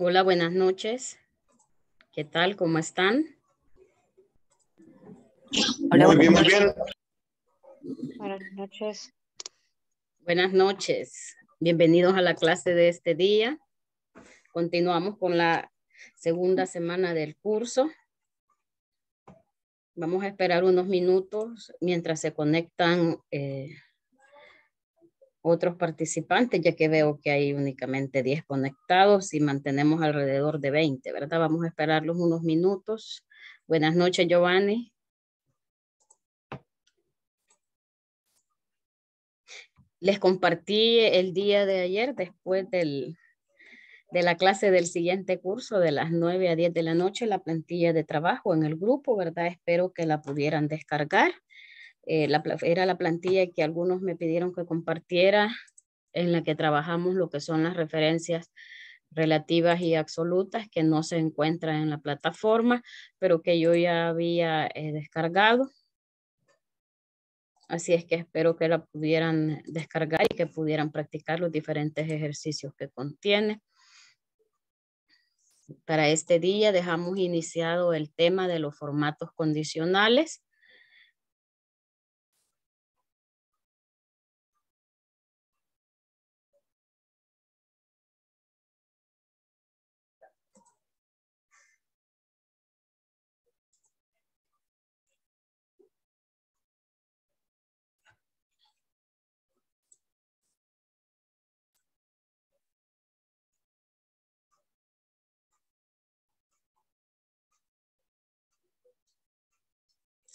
Hola, buenas noches. ¿Qué tal? ¿Cómo están? muy bien, muy bien. Buenas noches. Buenas noches. Bienvenidos a la clase de este día. Continuamos con la segunda semana del curso. Vamos a esperar unos minutos mientras se conectan eh, otros participantes, ya que veo que hay únicamente 10 conectados y mantenemos alrededor de 20, ¿verdad? Vamos a esperarlos unos minutos. Buenas noches, Giovanni. Les compartí el día de ayer, después de la clase del siguiente curso, de las 9 a 10 de la noche, la plantilla de trabajo en el grupo, ¿verdad? Espero que la pudieran descargar eh, era la plantilla que algunos me pidieron que compartiera, en la que trabajamos lo que son las referencias relativas y absolutas que no se encuentran en la plataforma, pero que yo ya había eh, descargado. Así es que espero que la pudieran descargar y que pudieran practicar los diferentes ejercicios que contiene. Para este día dejamos iniciado el tema de los formatos condicionales.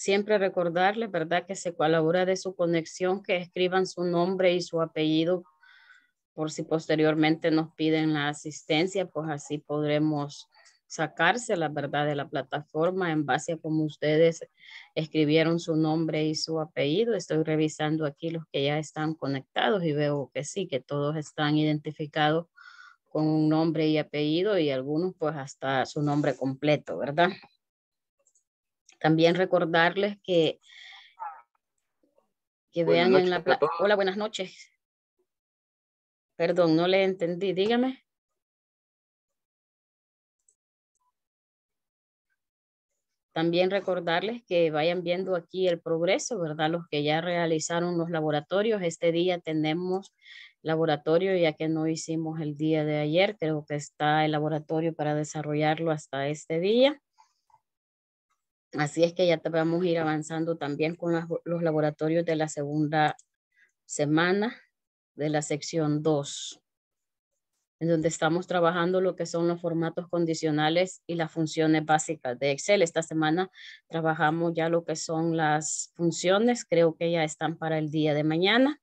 Siempre recordarle, ¿verdad? Que se colabora de su conexión, que escriban su nombre y su apellido por si posteriormente nos piden la asistencia, pues así podremos sacarse la verdad de la plataforma en base a como ustedes escribieron su nombre y su apellido. Estoy revisando aquí los que ya están conectados y veo que sí, que todos están identificados con un nombre y apellido y algunos pues hasta su nombre completo, ¿verdad? También recordarles que, que vean en la... Hola, buenas noches. Perdón, no le entendí, dígame. También recordarles que vayan viendo aquí el progreso, ¿verdad? Los que ya realizaron los laboratorios. Este día tenemos laboratorio, ya que no hicimos el día de ayer. Creo que está el laboratorio para desarrollarlo hasta este día. Así es que ya vamos a ir avanzando también con los laboratorios de la segunda semana de la sección 2, en donde estamos trabajando lo que son los formatos condicionales y las funciones básicas de Excel. Esta semana trabajamos ya lo que son las funciones, creo que ya están para el día de mañana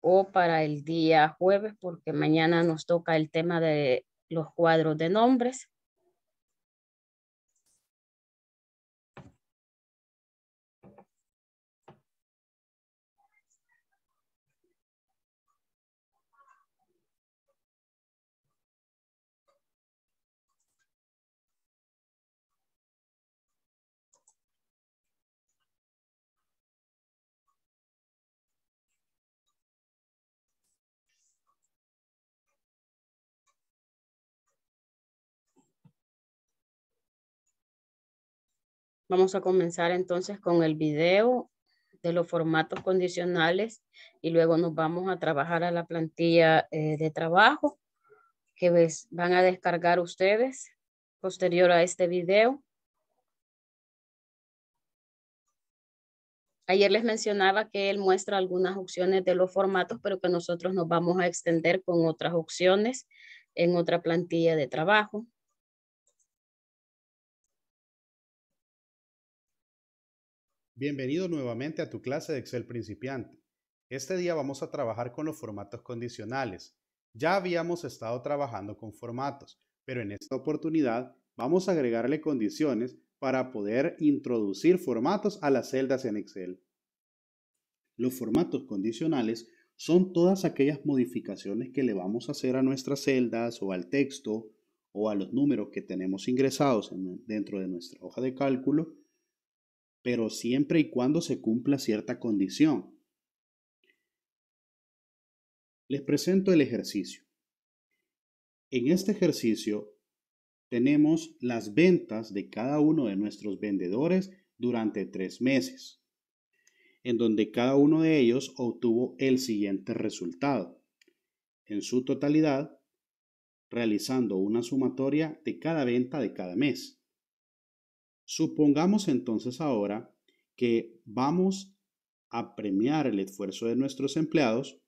o para el día jueves, porque mañana nos toca el tema de los cuadros de nombres. Vamos a comenzar entonces con el video de los formatos condicionales y luego nos vamos a trabajar a la plantilla eh, de trabajo que van a descargar ustedes posterior a este video. Ayer les mencionaba que él muestra algunas opciones de los formatos, pero que nosotros nos vamos a extender con otras opciones en otra plantilla de trabajo. Bienvenido nuevamente a tu clase de Excel principiante. Este día vamos a trabajar con los formatos condicionales. Ya habíamos estado trabajando con formatos, pero en esta oportunidad vamos a agregarle condiciones para poder introducir formatos a las celdas en Excel. Los formatos condicionales son todas aquellas modificaciones que le vamos a hacer a nuestras celdas o al texto o a los números que tenemos ingresados dentro de nuestra hoja de cálculo pero siempre y cuando se cumpla cierta condición. Les presento el ejercicio. En este ejercicio tenemos las ventas de cada uno de nuestros vendedores durante tres meses, en donde cada uno de ellos obtuvo el siguiente resultado. En su totalidad, realizando una sumatoria de cada venta de cada mes. Supongamos entonces ahora que vamos a premiar el esfuerzo de nuestros empleados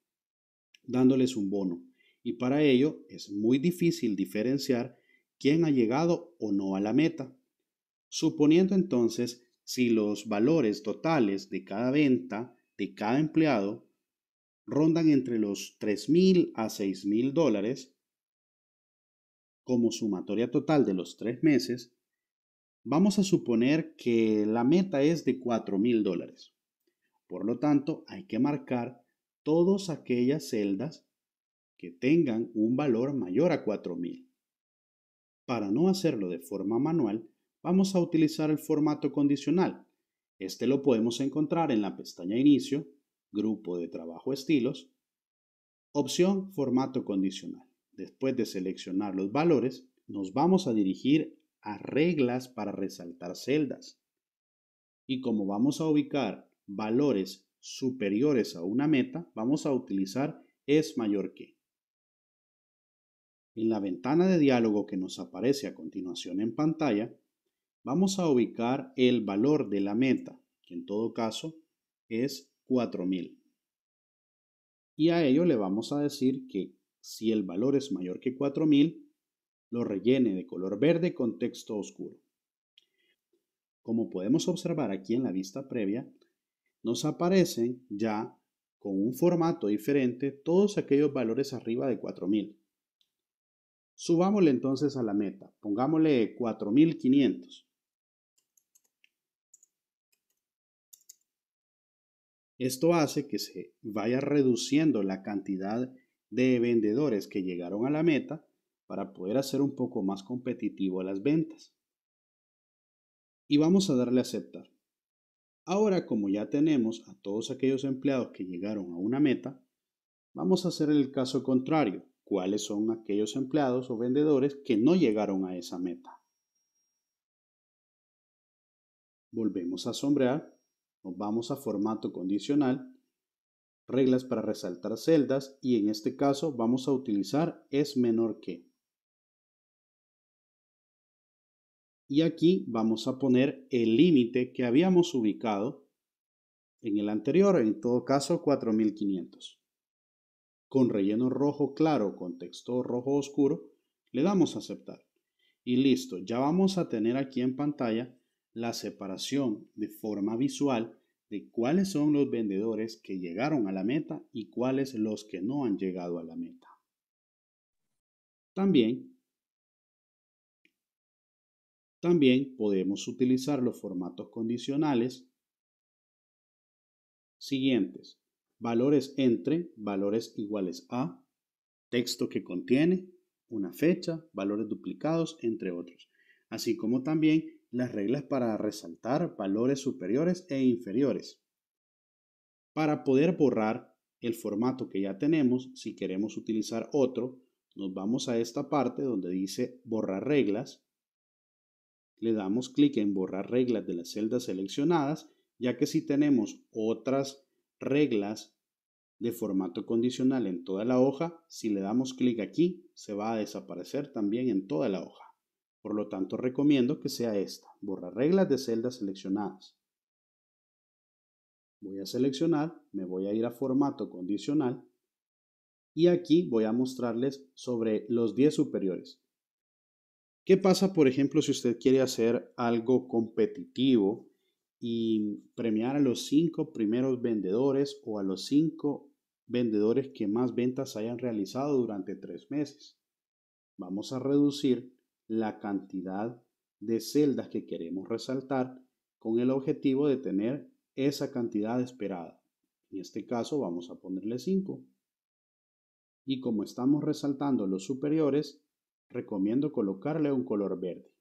dándoles un bono. Y para ello es muy difícil diferenciar quién ha llegado o no a la meta. Suponiendo entonces si los valores totales de cada venta de cada empleado rondan entre los 3.000 a 6.000 dólares como sumatoria total de los tres meses, Vamos a suponer que la meta es de $4,000, dólares. Por lo tanto, hay que marcar todas aquellas celdas que tengan un valor mayor a 4000. Para no hacerlo de forma manual, vamos a utilizar el formato condicional. Este lo podemos encontrar en la pestaña Inicio, Grupo de Trabajo Estilos, opción Formato Condicional. Después de seleccionar los valores, nos vamos a dirigir a reglas para resaltar celdas. Y como vamos a ubicar valores superiores a una meta, vamos a utilizar es mayor que. En la ventana de diálogo que nos aparece a continuación en pantalla, vamos a ubicar el valor de la meta, que en todo caso es 4000. Y a ello le vamos a decir que si el valor es mayor que 4000, lo rellene de color verde con texto oscuro. Como podemos observar aquí en la vista previa, nos aparecen ya con un formato diferente todos aquellos valores arriba de 4000. Subámosle entonces a la meta, pongámosle 4500. Esto hace que se vaya reduciendo la cantidad de vendedores que llegaron a la meta para poder hacer un poco más competitivo a las ventas. Y vamos a darle a aceptar. Ahora, como ya tenemos a todos aquellos empleados que llegaron a una meta, vamos a hacer el caso contrario. ¿Cuáles son aquellos empleados o vendedores que no llegaron a esa meta? Volvemos a sombrear, nos vamos a formato condicional, reglas para resaltar celdas y en este caso vamos a utilizar es menor que. y aquí vamos a poner el límite que habíamos ubicado en el anterior, en todo caso 4500. Con relleno rojo claro con texto rojo oscuro, le damos a aceptar. Y listo, ya vamos a tener aquí en pantalla la separación de forma visual de cuáles son los vendedores que llegaron a la meta y cuáles los que no han llegado a la meta. También también podemos utilizar los formatos condicionales siguientes. Valores entre, valores iguales a, texto que contiene, una fecha, valores duplicados, entre otros. Así como también las reglas para resaltar valores superiores e inferiores. Para poder borrar el formato que ya tenemos, si queremos utilizar otro, nos vamos a esta parte donde dice borrar reglas le damos clic en borrar reglas de las celdas seleccionadas, ya que si tenemos otras reglas de formato condicional en toda la hoja, si le damos clic aquí, se va a desaparecer también en toda la hoja. Por lo tanto, recomiendo que sea esta, borrar reglas de celdas seleccionadas. Voy a seleccionar, me voy a ir a formato condicional y aquí voy a mostrarles sobre los 10 superiores. ¿Qué pasa, por ejemplo, si usted quiere hacer algo competitivo y premiar a los cinco primeros vendedores o a los cinco vendedores que más ventas hayan realizado durante tres meses? Vamos a reducir la cantidad de celdas que queremos resaltar con el objetivo de tener esa cantidad esperada. En este caso vamos a ponerle cinco. Y como estamos resaltando los superiores, recomiendo colocarle un color verde.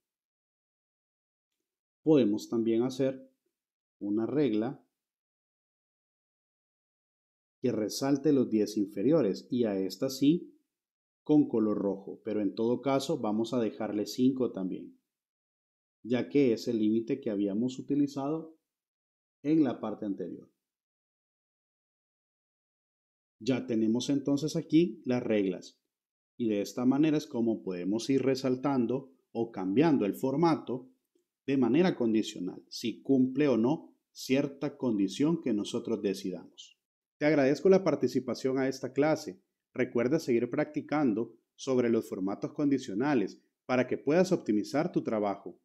Podemos también hacer una regla que resalte los 10 inferiores y a esta sí con color rojo, pero en todo caso vamos a dejarle 5 también, ya que es el límite que habíamos utilizado en la parte anterior. Ya tenemos entonces aquí las reglas y de esta manera es como podemos ir resaltando o cambiando el formato de manera condicional, si cumple o no cierta condición que nosotros decidamos. Te agradezco la participación a esta clase. Recuerda seguir practicando sobre los formatos condicionales para que puedas optimizar tu trabajo.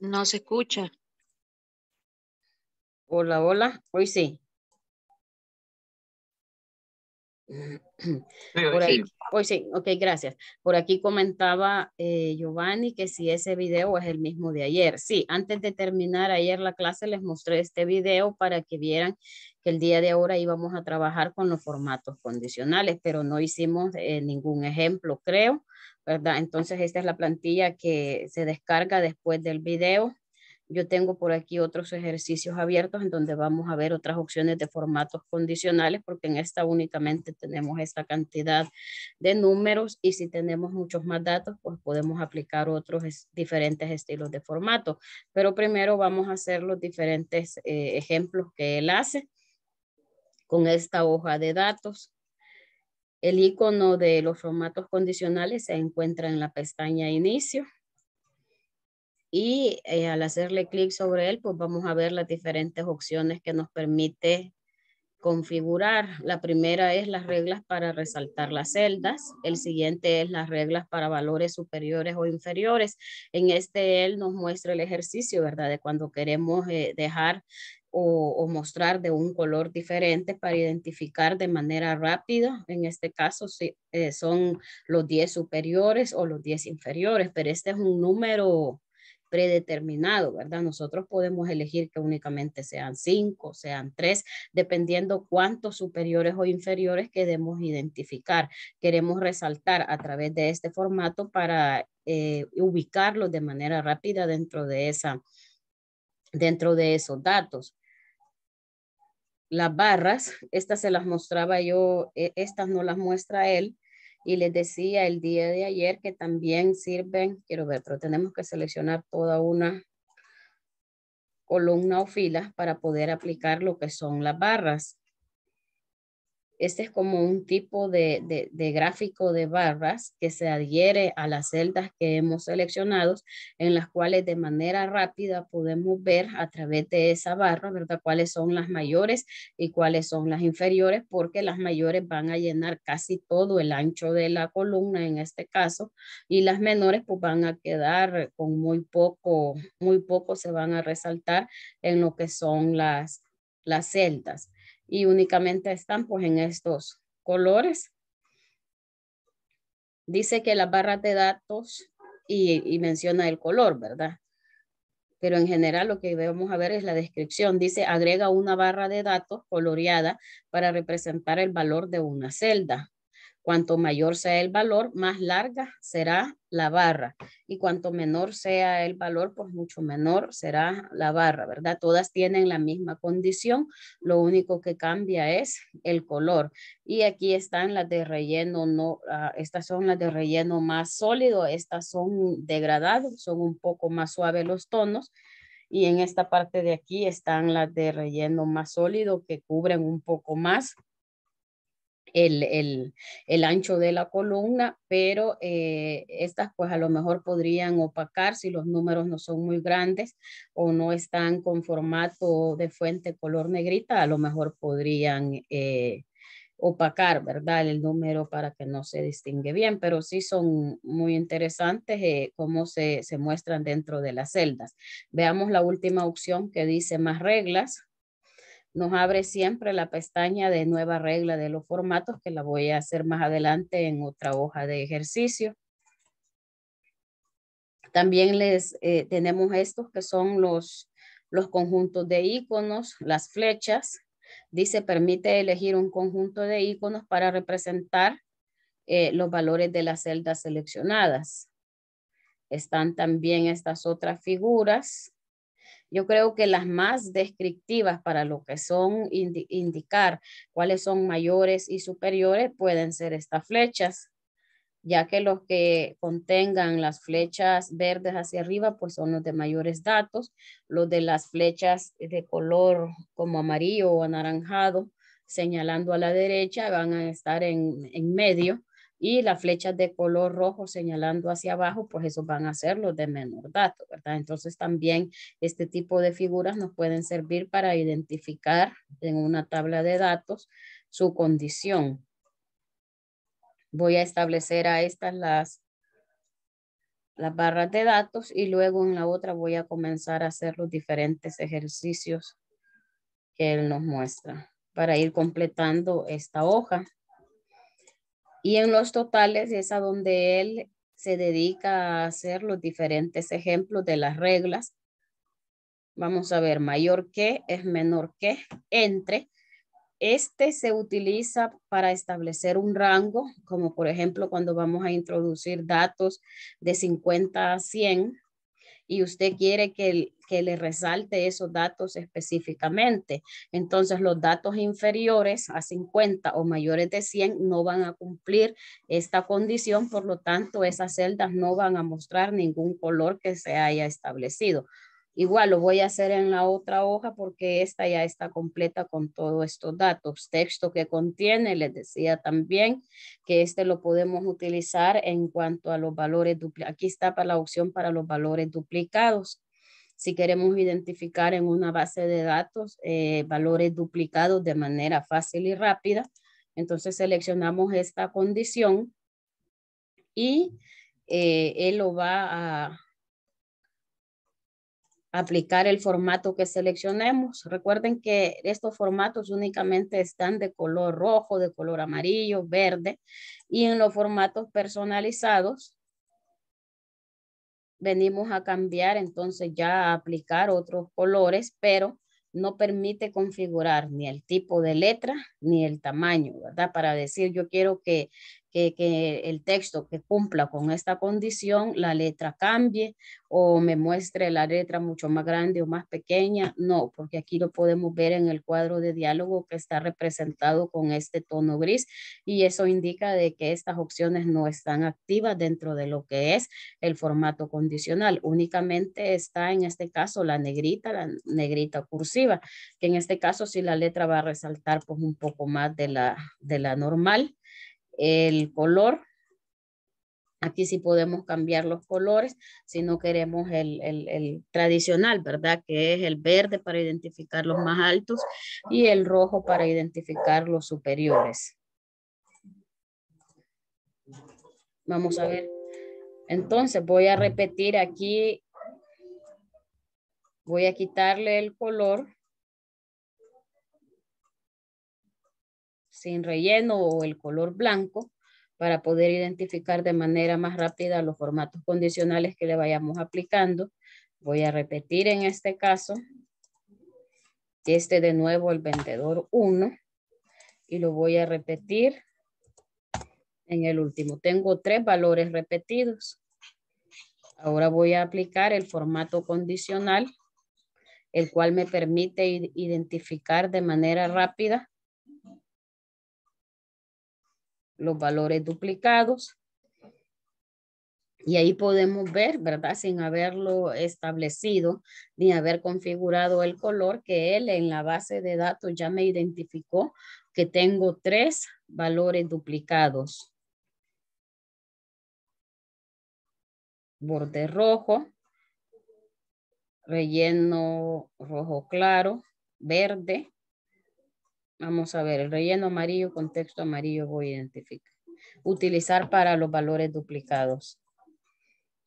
No se escucha. Hola, hola. Hoy sí. hoy sí, ok, gracias. Por aquí comentaba eh, Giovanni que si ese video es el mismo de ayer. Sí, antes de terminar ayer la clase les mostré este video para que vieran que el día de ahora íbamos a trabajar con los formatos condicionales, pero no hicimos eh, ningún ejemplo, creo. Entonces, esta es la plantilla que se descarga después del video. Yo tengo por aquí otros ejercicios abiertos en donde vamos a ver otras opciones de formatos condicionales, porque en esta únicamente tenemos esta cantidad de números y si tenemos muchos más datos, pues podemos aplicar otros diferentes estilos de formato. Pero primero vamos a hacer los diferentes eh, ejemplos que él hace con esta hoja de datos el icono de los formatos condicionales se encuentra en la pestaña Inicio. Y eh, al hacerle clic sobre él, pues vamos a ver las diferentes opciones que nos permite configurar. La primera es las reglas para resaltar las celdas. El siguiente es las reglas para valores superiores o inferiores. En este él nos muestra el ejercicio, ¿verdad? De cuando queremos eh, dejar o, mostrar de un color diferente para identificar de manera rápida. En este caso si eh, son los 10 superiores o los 10 inferiores, pero este es un número predeterminado, ¿verdad? Nosotros podemos elegir que únicamente sean 5, sean 3, dependiendo cuántos superiores o inferiores queremos identificar. Queremos resaltar a través de este formato para eh, ubicarlos de manera rápida dentro de esa dentro de esos datos las barras, estas se las mostraba yo, e, estas no las muestra él, y les decía el día de ayer que también sirven, quiero ver, pero tenemos que seleccionar toda una columna o fila para poder aplicar lo que son las barras. Este es como un tipo de, gráfico de barras que se adhiere a las celdas que hemos seleccionado, en las cuales de manera rápida podemos ver a través de esa barra, ¿verdad? Cuáles son las mayores y cuáles son las inferiores, porque las mayores van a llenar casi todo el ancho de la columna en este caso, y las menores pues van a quedar con muy poco, muy poco se van a resaltar en lo que son las celdas y únicamente están pues en estos colores. Dice que las barras de datos y, y menciona el color, ¿verdad? Pero en general lo que vamos a ver es la descripción. Dice, agrega una barra de datos coloreada para representar el valor de una celda. Cuanto mayor sea el valor, más larga será la barra. Y cuanto menor sea el valor, pues mucho menor será la barra, ¿verdad? Todas tienen la misma condición. Lo único que cambia es el color. Y aquí están las de relleno, no, ah, estas son las de relleno más sólido. Estas son degradados, son un poco más suaves los tonos. Y en esta parte de aquí están las de relleno más sólido que cubren un poco más el, ancho de la columna, pero eh, estas pues a lo mejor podrían opacar si los números no son muy grandes o no están con formato de fuente color negrita, a lo mejor podrían eh, opacar, ¿verdad? El número para que no se distingue bien, pero sí son muy interesantes eh, cómo se muestran dentro de las celdas. Veamos la última opción que dice más reglas nos abre siempre la pestaña de nueva regla de los formatos que la voy a hacer más adelante en otra hoja de ejercicio. También les eh, tenemos estos que son los, los conjuntos de iconos, las flechas. Dice, permite elegir un conjunto de iconos para representar eh, los valores de las celdas seleccionadas. Están también estas otras figuras yo creo que las más descriptivas para lo que son indicar cuáles son mayores y superiores pueden ser estas flechas, ya que los que contengan las flechas verdes hacia arriba pues son los de mayores datos, los de las flechas de color como amarillo o anaranjado señalando a la derecha van a estar en medio y las flechas de color rojo señalando hacia abajo, pues esos van a ser los de menor dato, ¿verdad? Entonces también este tipo de figuras nos pueden servir para identificar en una tabla de datos su condición. Voy a establecer a estas las, las barras de datos y luego en la otra voy a comenzar a hacer los diferentes ejercicios que él nos muestra para ir completando esta hoja. Y en los totales es a donde él se dedica a hacer los diferentes ejemplos de las reglas. Vamos a ver, mayor que es menor que, entre. Este se utiliza para establecer un rango, como por ejemplo cuando vamos a introducir datos de 50 a 100, y usted quiere que, que le resalte esos datos específicamente. Entonces, los datos inferiores a 50 o mayores de 100 no van a cumplir esta condición, por lo tanto, esas celdas no van a mostrar ningún color que se haya establecido. Igual lo voy a hacer en la otra hoja porque esta ya está completa con todos estos datos. Texto que contiene, les decía también que este lo podemos utilizar en cuanto a los valores duplicados. Aquí está para la opción para los valores duplicados. Si queremos identificar en una base de datos eh, valores duplicados de manera fácil y rápida, entonces seleccionamos esta condición y eh, él lo va a aplicar el formato que seleccionemos. Recuerden que estos formatos únicamente están de color rojo, de color amarillo, verde y en los formatos personalizados venimos a cambiar entonces ya a aplicar otros colores, pero no permite configurar ni el tipo de letra ni el tamaño, ¿verdad? Para decir yo quiero que que, el texto que cumpla con esta condición, la letra cambie o me muestre la letra mucho más grande o más pequeña. No, porque aquí lo podemos ver en el cuadro de diálogo que está representado con este tono gris y eso indica de que estas opciones no están activas dentro de lo que es el formato condicional. Únicamente está en este caso la negrita, la negrita cursiva, que en este caso sí la letra va a resaltar pues un poco más de la, de la normal el color. Aquí sí podemos cambiar los colores si no queremos el, el, tradicional, ¿verdad? Que es el verde para identificar los más altos y el rojo para identificar los superiores. Vamos a ver. Entonces voy a repetir aquí. Voy a quitarle el color sin relleno o el color blanco para poder identificar de manera más rápida los formatos condicionales que le vayamos aplicando. Voy a repetir en este caso, este de nuevo el vendedor 1 y lo voy a repetir en el último. Tengo tres valores repetidos. Ahora voy a aplicar el formato condicional, el cual me permite identificar de manera rápida los valores duplicados. Y ahí podemos ver, ¿verdad? Sin haberlo establecido ni haber configurado el color, que él en la base de datos ya me identificó que tengo tres valores duplicados. Borde rojo, relleno rojo claro, verde Vamos a ver, el relleno amarillo con texto amarillo voy a identificar. Utilizar para los valores duplicados.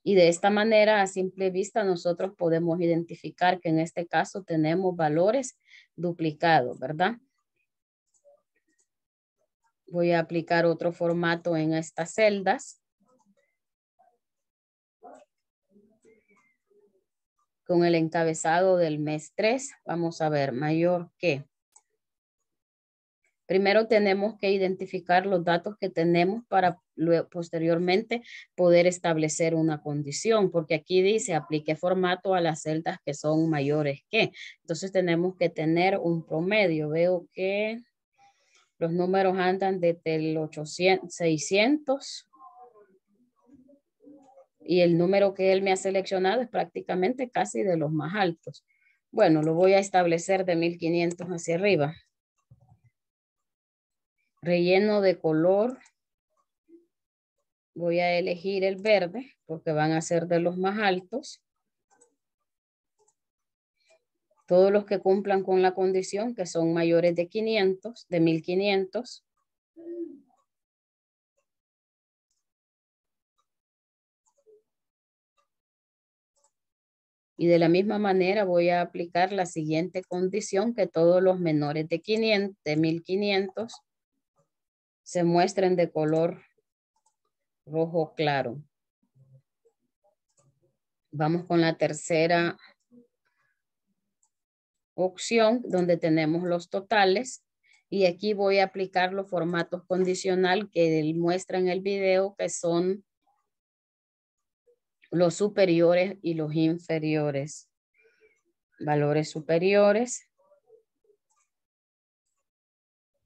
Y de esta manera, a simple vista, nosotros podemos identificar que en este caso tenemos valores duplicados, ¿verdad? Voy a aplicar otro formato en estas celdas. Con el encabezado del mes 3, vamos a ver, mayor que Primero tenemos que identificar los datos que tenemos para posteriormente poder establecer una condición, porque aquí dice aplique formato a las celdas que son mayores que. Entonces tenemos que tener un promedio. Veo que los números andan desde el 800, 600 y el número que él me ha seleccionado es prácticamente casi de los más altos. Bueno, lo voy a establecer de 1500 hacia arriba relleno de color. Voy a elegir el verde porque van a ser de los más altos. Todos los que cumplan con la condición, que son mayores de 500, de 1500. Y de la misma manera voy a aplicar la siguiente condición, que todos los menores de 1500 se muestren de color rojo claro. Vamos con la tercera opción donde tenemos los totales y aquí voy a aplicar los formatos condicional que muestra en el video que son los superiores y los inferiores. Valores superiores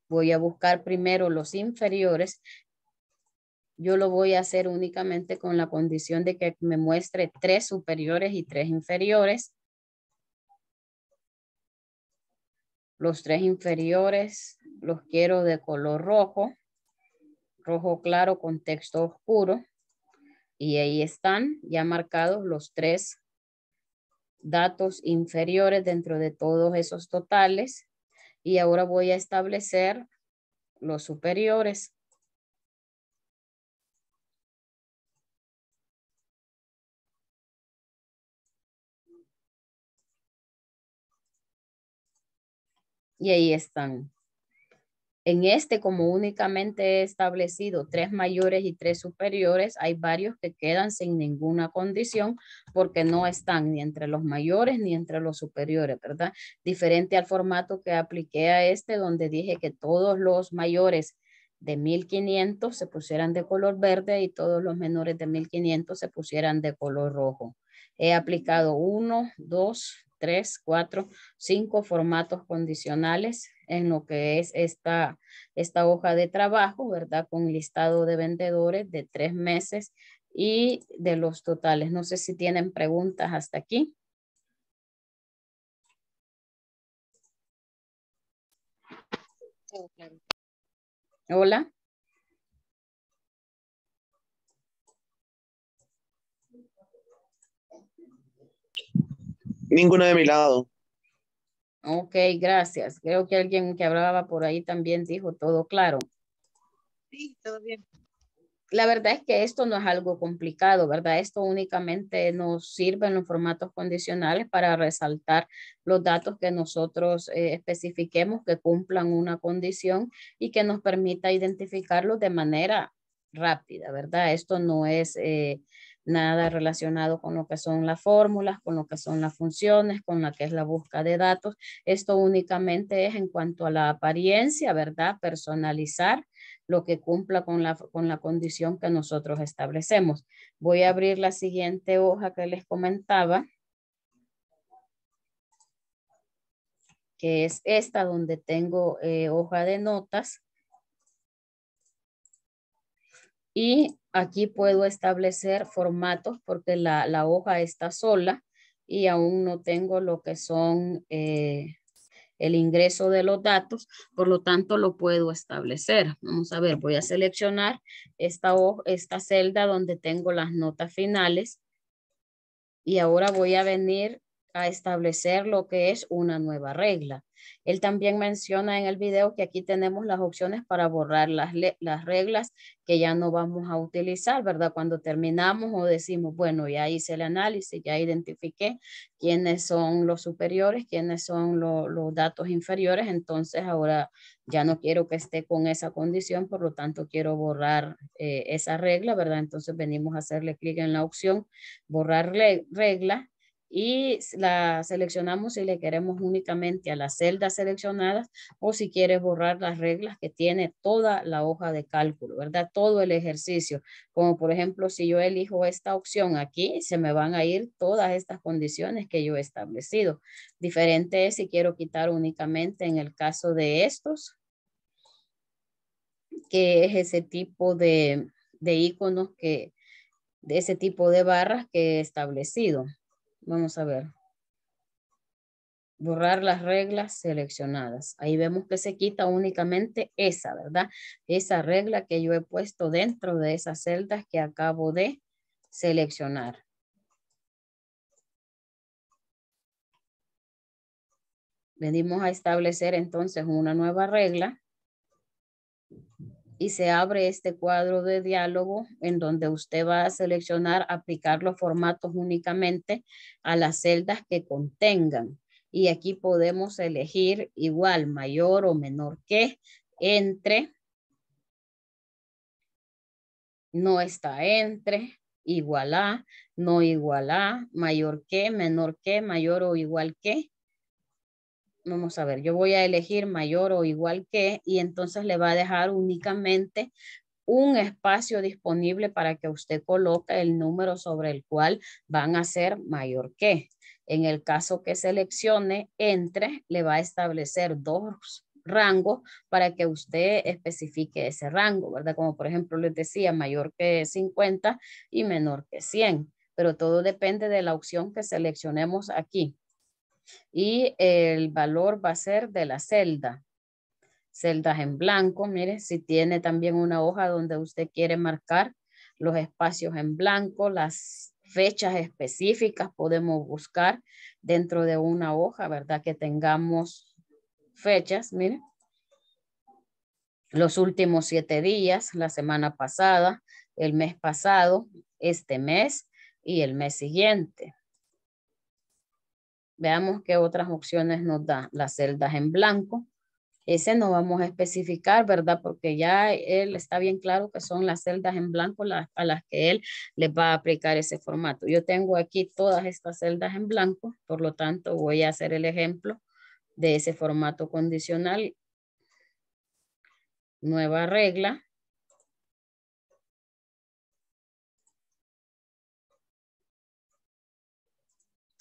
Voy a buscar primero los inferiores. Yo lo voy a hacer únicamente con la condición de que me muestre tres superiores y tres inferiores. Los tres inferiores los quiero de color rojo, rojo claro con texto oscuro. Y ahí están ya marcados los tres datos inferiores dentro de todos esos totales. Y ahora voy a establecer los superiores. Y ahí están. En este, como únicamente he establecido tres mayores y tres superiores, hay varios que quedan sin ninguna condición porque no están ni entre los mayores ni entre los superiores, ¿verdad? Diferente al formato que apliqué a este, donde dije que todos los mayores de 1500 se pusieran de color verde y todos los menores de 1500 se pusieran de color rojo. He aplicado uno, dos, tres, cuatro, cinco formatos condicionales en lo que es esta, esta hoja de trabajo, ¿verdad? Con listado de vendedores de tres meses y de los totales. No sé si tienen preguntas hasta aquí. Hola. Ninguna de mi lado. Ok, gracias. Creo que alguien que hablaba por ahí también dijo todo claro. Sí, todo bien. La verdad es que esto no es algo complicado, ¿verdad? Esto únicamente nos sirve en los formatos condicionales para resaltar los datos que nosotros eh, especifiquemos que cumplan una condición y que nos permita identificarlos de manera rápida, ¿verdad? Esto no es... Eh, nada relacionado con lo que son las fórmulas, con lo que son las funciones, con la que es la búsqueda de datos. Esto únicamente es en cuanto a la apariencia, ¿verdad? Personalizar lo que cumpla con la, con la condición que nosotros establecemos. Voy a abrir la siguiente hoja que les comentaba. que es esta donde tengo eh, hoja de notas. Y Aquí puedo establecer formatos porque la, hoja está sola y aún no tengo lo que son eh, el ingreso de los datos, por lo tanto lo puedo establecer. Vamos a ver, voy a seleccionar esta, esta celda donde tengo las notas finales y ahora voy a venir a establecer lo que es una nueva regla. Él también menciona en el video que aquí tenemos las opciones para borrar las, reglas que ya no vamos a utilizar, ¿verdad? Cuando terminamos o decimos, bueno, ya hice el análisis, ya identifiqué quiénes son los superiores, quiénes son los datos inferiores, entonces ahora ya no quiero que esté con esa condición, por lo tanto quiero borrar eh, esa regla, ¿verdad? Entonces venimos a hacerle clic en la opción borrar regla y la seleccionamos si le queremos únicamente a las celdas seleccionadas o si quieres borrar las reglas que tiene toda la hoja de cálculo, ¿verdad? Todo el ejercicio. Como por ejemplo, si yo elijo esta opción aquí, se me van a ir todas estas condiciones que yo he establecido. Diferente es si quiero quitar únicamente en el caso de estos, que es ese tipo de, de iconos que, de ese tipo de barras que he establecido. Vamos a ver. Borrar las reglas seleccionadas. Ahí vemos que se quita únicamente esa, ¿verdad? Esa regla que yo he puesto dentro de esas celdas que acabo de seleccionar. Venimos a establecer entonces una nueva regla y se abre este cuadro de diálogo en donde usted va a seleccionar aplicar los formatos únicamente a las celdas que contengan. Y aquí podemos elegir igual, mayor o menor que, entre, no está entre, igual a, no igual a, mayor que, menor que, mayor o igual que, vamos a ver, yo voy a elegir mayor o igual que y entonces le va a dejar únicamente un espacio disponible para que usted coloque el número sobre el cual van a ser mayor que. En el caso que seleccione entre, le va a establecer dos rangos para que usted especifique ese rango, ¿verdad? Como por ejemplo les decía, mayor que 50 y menor que 100, pero todo depende de la opción que seleccionemos aquí. Y el valor va a ser de la celda. Celdas en blanco, mire, si tiene también una hoja donde usted quiere marcar los espacios en blanco, las fechas específicas podemos buscar dentro de una hoja, ¿verdad? Que tengamos fechas, mire. Los últimos siete días, la semana pasada, el mes pasado, este mes y el mes siguiente. Veamos qué otras opciones nos da. Las celdas en blanco. Ese no vamos a especificar, ¿verdad? Porque ya él está bien claro que son las celdas en blanco a las que él les va a aplicar ese formato. Yo tengo aquí todas estas celdas en blanco, por lo tanto voy a hacer el ejemplo de ese formato condicional. Nueva regla.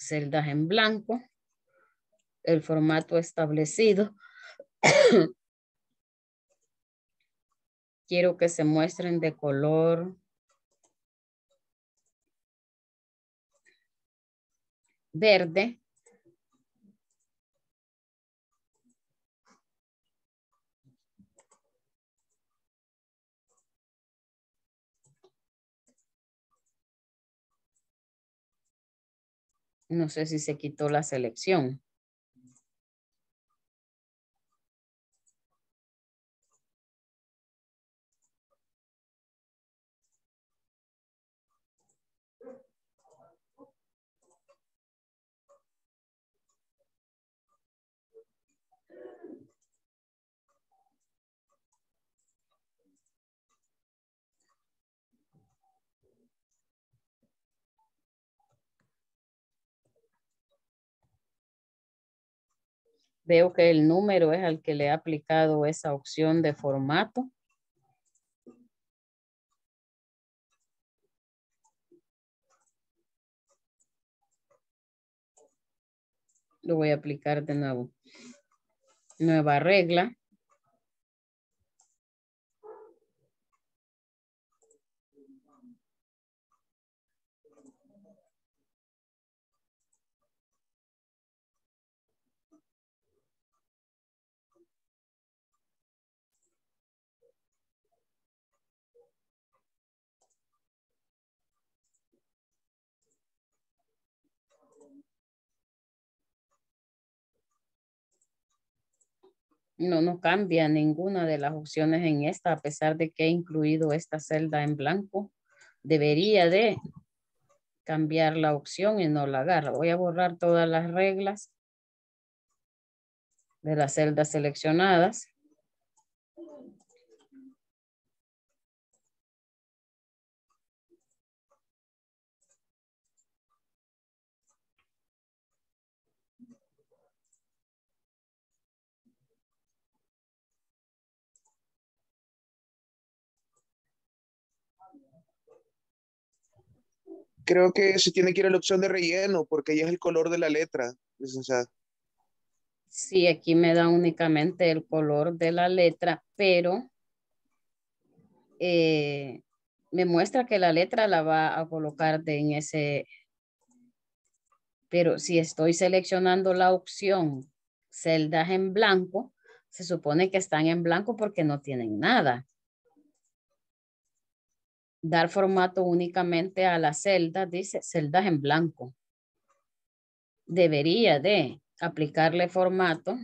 celdas en blanco, el formato establecido. Quiero que se muestren de color verde No sé si se quitó la selección. Veo que el número es al que le he aplicado esa opción de formato. Lo voy a aplicar de nuevo. Nueva regla. No, no cambia ninguna de las opciones en esta, a pesar de que he incluido esta celda en blanco. Debería de cambiar la opción y no la agarra. Voy a borrar todas las reglas de las celdas seleccionadas. creo que se tiene que ir a la opción de relleno porque ahí es el color de la letra, licenciada. Pues, sí, aquí me da únicamente el color de la letra, pero eh, me muestra que la letra la va a colocar en ese, pero si estoy seleccionando la opción celdas en blanco, se supone que están en blanco porque no tienen nada dar formato únicamente a las celdas, dice celdas en blanco. Debería de aplicarle formato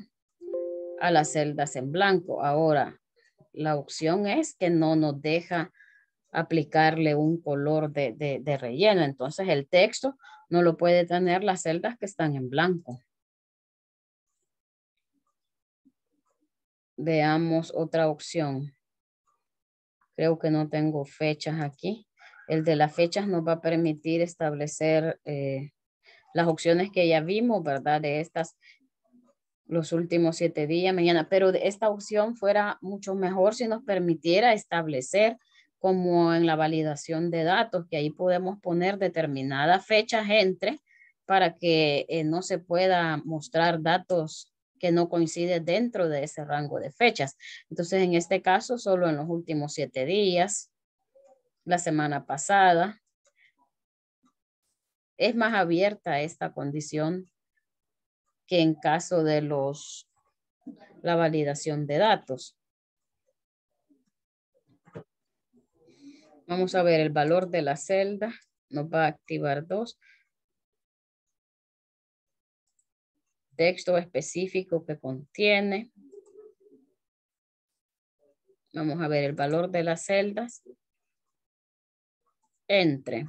a las celdas en blanco. Ahora, la opción es que no nos deja aplicarle un color de, de relleno. Entonces, el texto no lo puede tener las celdas que están en blanco. Veamos otra opción creo que no tengo fechas aquí. El de las fechas nos va a permitir establecer eh, las opciones que ya vimos, ¿verdad? De estas, los últimos siete días, mañana. Pero esta opción fuera mucho mejor si nos permitiera establecer como en la validación de datos, que ahí podemos poner determinadas fechas entre para que eh, no se pueda mostrar datos que no coincide dentro de ese rango de fechas. Entonces, en este caso, solo en los últimos siete días, la semana pasada, es más abierta esta condición que en caso de los, la validación de datos. Vamos a ver el valor de la celda. Nos va a activar dos. texto específico que contiene. Vamos a ver el valor de las celdas. Entre.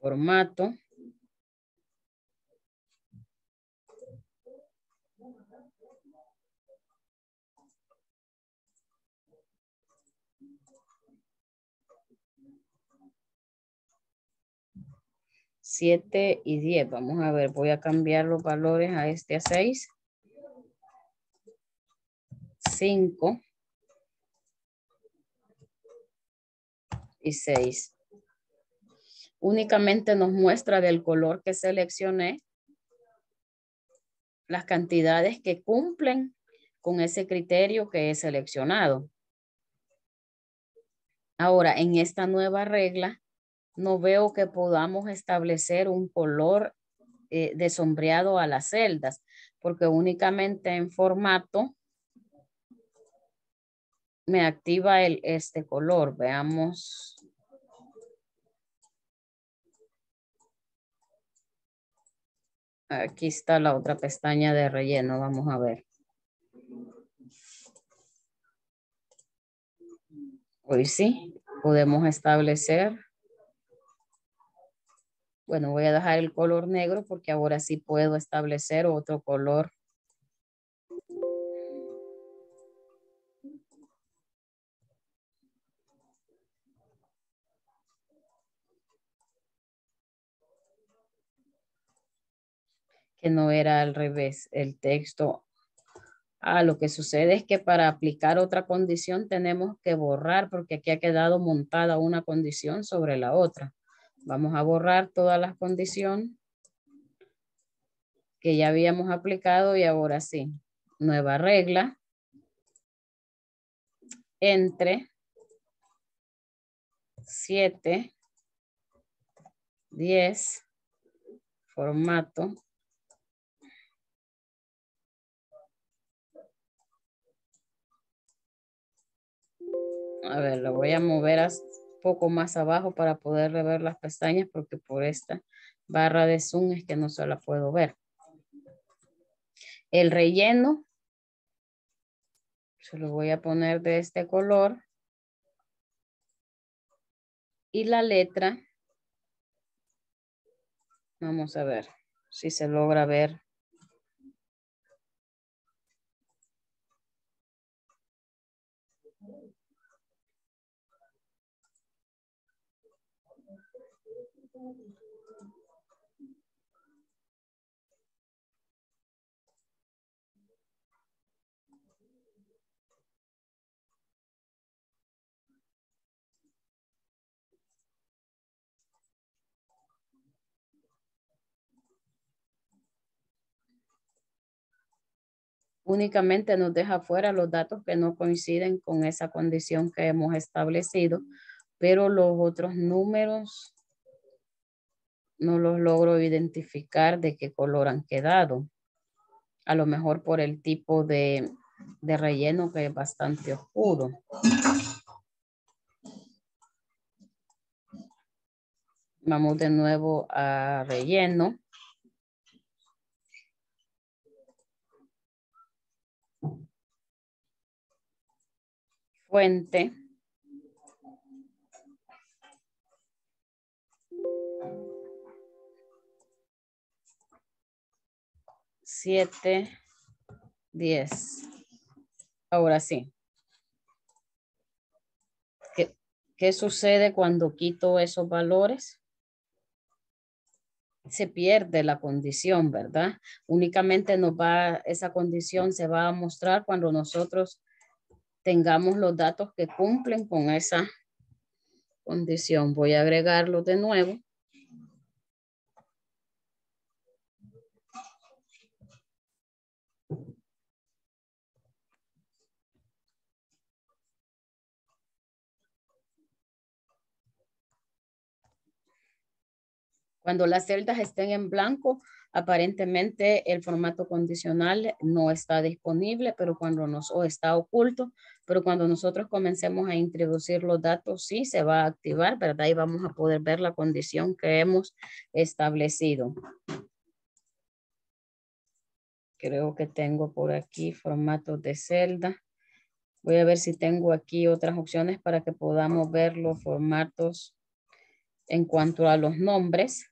Formato. 7 y 10. Vamos a ver, voy a cambiar los valores a este a 6. 5 y 6. Únicamente nos muestra del color que seleccioné las cantidades que cumplen con ese criterio que he seleccionado. Ahora, en esta nueva regla, no veo que podamos establecer un color eh, de sombreado a las celdas, porque únicamente en formato me activa el, este color. Veamos. Aquí está la otra pestaña de relleno. Vamos a ver. Hoy sí, podemos establecer. Bueno, voy a dejar el color negro porque ahora sí puedo establecer otro color. Que no era al revés, el texto Ah, lo que sucede es que para aplicar otra condición tenemos que borrar porque aquí ha quedado montada una condición sobre la otra. Vamos a borrar todas las condiciones que ya habíamos aplicado y ahora sí. Nueva regla. Entre 7, 10, formato A ver, lo voy a mover un poco más abajo para poder ver las pestañas porque por esta barra de zoom es que no se la puedo ver. El relleno se lo voy a poner de este color. Y la letra, vamos a ver si se logra ver únicamente nos deja fuera los datos que no coinciden con esa condición que hemos establecido, pero los otros números no los logro identificar de qué color han quedado. A lo mejor por el tipo de, de relleno que es bastante oscuro. Vamos de nuevo a relleno. Fuente. 7, 10. Ahora sí. ¿Qué, sucede cuando quito esos valores? se pierde la condición, ¿verdad? Únicamente nos va, esa condición se va a mostrar cuando nosotros tengamos los datos que cumplen con esa condición. Voy a agregarlo de nuevo. Cuando las celdas estén en blanco, aparentemente el formato condicional no está disponible, pero cuando nos, o está oculto, pero cuando nosotros comencemos a introducir los datos, sí se va a activar, ¿verdad? Y vamos a poder ver la condición que hemos establecido. Creo que tengo por aquí formatos de celda. Voy a ver si tengo aquí otras opciones para que podamos ver los formatos en cuanto a los nombres.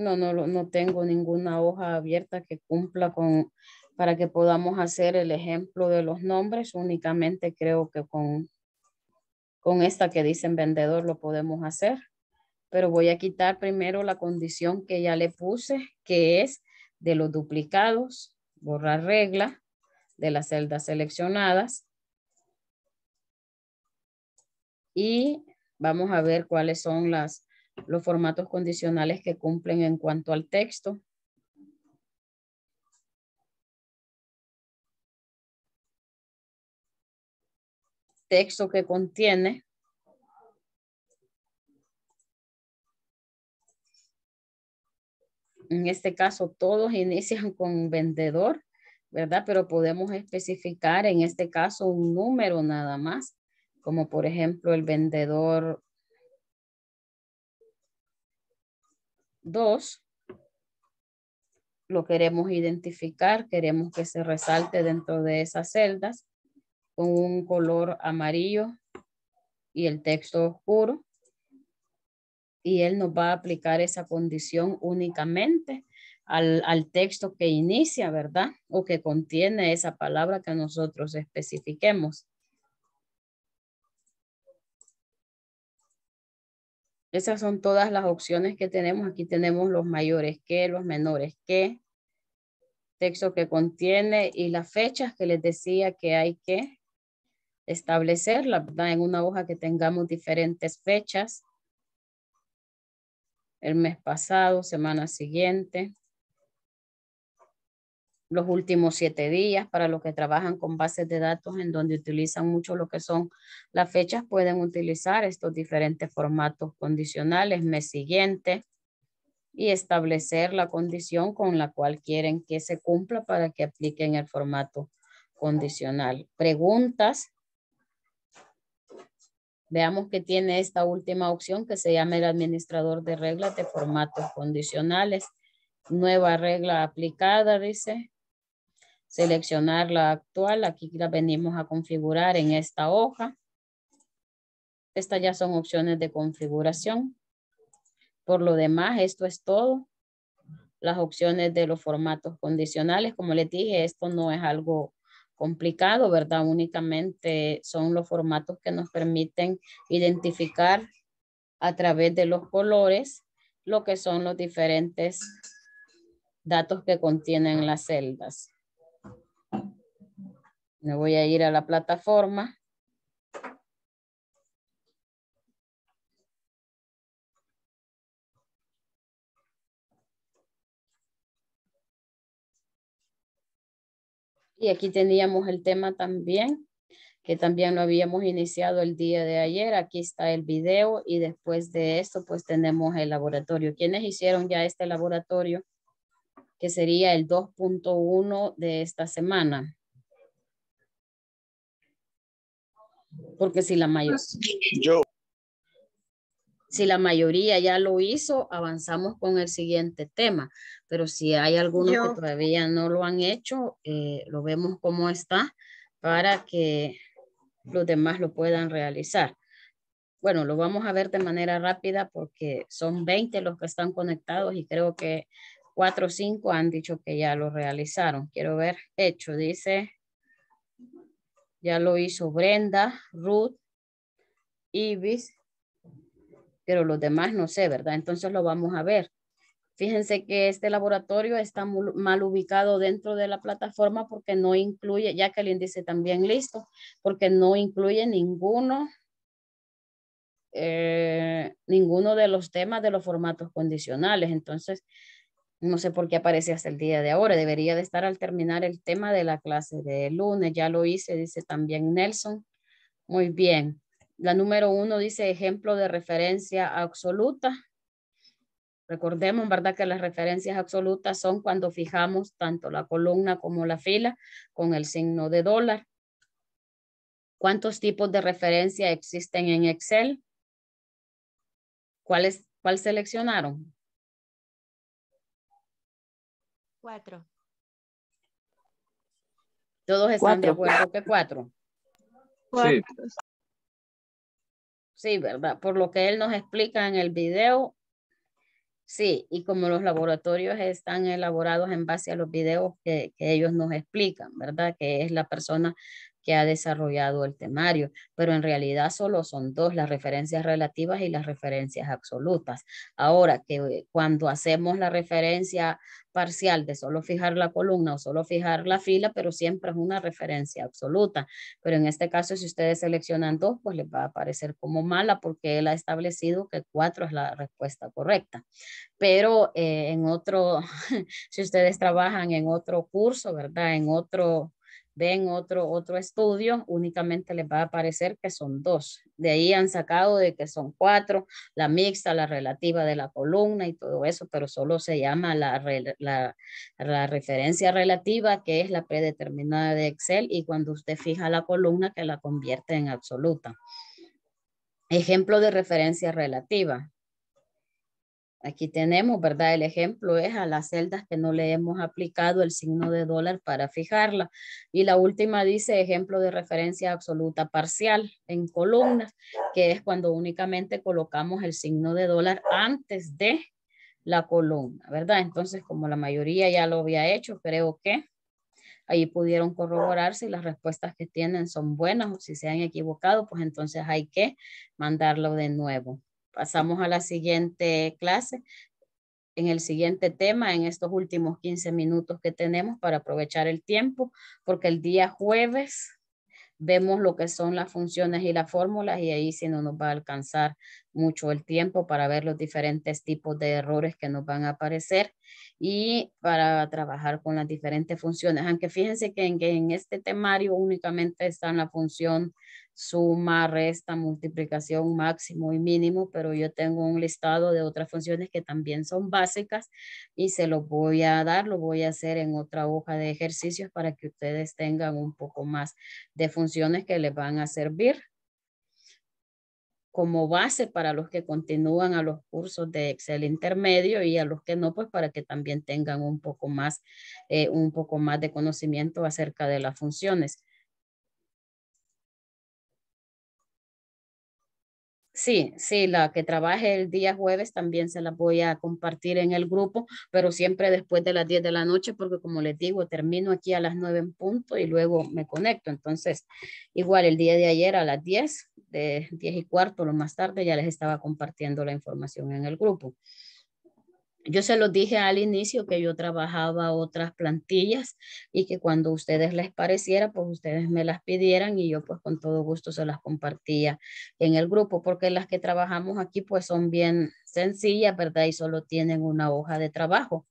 No, tengo ninguna hoja abierta que cumpla con, para que podamos hacer el ejemplo de los nombres. Únicamente creo que con, con esta que dicen vendedor lo podemos hacer. Pero voy a quitar primero la condición que ya le puse, que es de los duplicados, borrar regla de las celdas seleccionadas. Y vamos a ver cuáles son las, los formatos condicionales que cumplen en cuanto al texto. Texto que contiene en este caso todos inician con vendedor, ¿verdad? Pero podemos especificar en este caso un número nada más, como por ejemplo el vendedor Dos, lo queremos identificar, queremos que se resalte dentro de esas celdas con un color amarillo y el texto oscuro. Y él nos va a aplicar esa condición únicamente al, al texto que inicia, ¿verdad? O que contiene esa palabra que nosotros especifiquemos. Esas son todas las opciones que tenemos. Aquí tenemos los mayores que, los menores que, texto que contiene y las fechas que les decía que hay que establecerla en una hoja que tengamos diferentes fechas. El mes pasado, semana siguiente los últimos siete días para los que trabajan con bases de datos en donde utilizan mucho lo que son las fechas, pueden utilizar estos diferentes formatos condicionales, mes siguiente, y establecer la condición con la cual quieren que se cumpla para que apliquen el formato condicional. Preguntas. Veamos que tiene esta última opción que se llama el administrador de reglas de formatos condicionales. Nueva regla aplicada, dice seleccionar la actual. Aquí la venimos a configurar en esta hoja. Estas ya son opciones de configuración. Por lo demás, esto es todo. Las opciones de los formatos condicionales, como les dije, esto no es algo complicado, ¿verdad? Únicamente son los formatos que nos permiten identificar a través de los colores lo que son los diferentes datos que contienen las celdas. Me voy a ir a la plataforma. Y aquí teníamos el tema también, que también lo habíamos iniciado el día de ayer. Aquí está el video y después de esto, pues tenemos el laboratorio. ¿Quiénes hicieron ya este laboratorio? Que sería el 2.1 de esta semana. Porque si la mayoría... Pues, Yo. Si la mayoría ya lo hizo, avanzamos con el siguiente tema. Pero si hay algunos que todavía no lo han hecho, eh, lo vemos cómo está para que los demás lo puedan realizar. Bueno, lo vamos a ver de manera rápida porque son 20 los que están conectados y creo que 4 o 5 han dicho que ya lo realizaron. Quiero ver hecho, dice ya lo hizo Brenda, Ruth, Ibis, pero los demás no sé, ¿verdad? Entonces lo vamos a ver. Fíjense que este laboratorio está mal ubicado dentro de la plataforma porque no incluye, ya que alguien dice también listo, porque no incluye ninguno, eh, ninguno de los temas de los formatos condicionales. Entonces, no sé por qué aparece hasta el día de ahora. Debería de estar al terminar el tema de la clase de lunes. Ya lo hice, dice también Nelson. Muy bien. La número uno dice ejemplo de referencia absoluta. Recordemos, ¿verdad? Que las referencias absolutas son cuando fijamos tanto la columna como la fila con el signo de dólar. ¿Cuántos tipos de referencia existen en Excel? cuál seleccionaron? Cuatro. Todos están de acuerdo que cuatro. cuatro. Sí. sí, ¿verdad? Por lo que él nos explica en el video, Sí, y como los laboratorios están elaborados en base a los videos que, que, ellos nos explican, ¿verdad? Que es la persona ha desarrollado el temario, pero en realidad solo son dos, las referencias relativas y las referencias absolutas. Ahora, que eh, cuando hacemos la referencia parcial de solo fijar la columna o solo fijar la fila, pero siempre es una referencia absoluta. Pero en este caso, si ustedes seleccionan dos, pues les va a aparecer como mala porque él ha establecido que cuatro es la respuesta correcta. Pero eh, en otro, si ustedes trabajan en otro curso, ¿verdad? En otro ven otro, otro estudio, únicamente les va a aparecer que son dos. De ahí han sacado de que son cuatro, la mixta, la relativa de la columna y todo eso, pero solo se llama la, la referencia relativa, que es la predeterminada de Excel, y cuando usted fija la columna, que la convierte en absoluta. Ejemplo de referencia relativa. Aquí tenemos, ¿verdad? El ejemplo es a las celdas que no le hemos aplicado el signo de dólar para fijarla. Y la última dice ejemplo de referencia absoluta parcial en columnas, que es cuando únicamente colocamos el signo de dólar antes de la columna, ¿verdad? Entonces, como la mayoría ya lo había hecho, creo que ahí pudieron corroborar si las respuestas que tienen son buenas o si se han equivocado, pues entonces hay que mandarlo de nuevo pasamos a la siguiente clase en el siguiente tema en estos últimos 15 minutos que tenemos para aprovechar el tiempo, porque el día jueves vemos lo que son las funciones y las fórmulas y ahí sí no nos va a alcanzar mucho el tiempo para ver los diferentes tipos de errores que nos van a aparecer y para trabajar con las diferentes funciones. Aunque fíjense que en, este temario únicamente está la función suma, resta, multiplicación, máximo y mínimo, pero yo tengo un listado de otras funciones que también son básicas y se los voy a dar, lo voy a hacer en otra hoja de ejercicios para que ustedes tengan un poco más de funciones que les van a servir como base para los que continúan a los cursos de Excel intermedio y a los que no, pues para que también tengan un poco más, eh, un poco más de conocimiento acerca de las funciones. Sí, sí, la que trabaje el día jueves también se la voy a compartir en el grupo, pero siempre después de las 10 de la noche, porque como les digo, termino aquí a las 9 en punto y luego me conecto. Entonces, igual el día de ayer a las 10, de 10 y cuarto, lo más tarde, ya les estaba compartiendo la información en el grupo. Yo se los dije al inicio que yo trabajaba otras plantillas y que cuando a ustedes les pareciera, pues ustedes me las pidieran y yo pues con todo gusto se las compartía en el grupo, porque las que trabajamos aquí pues son bien sencillas, ¿verdad? Y solo tienen una hoja de trabajo.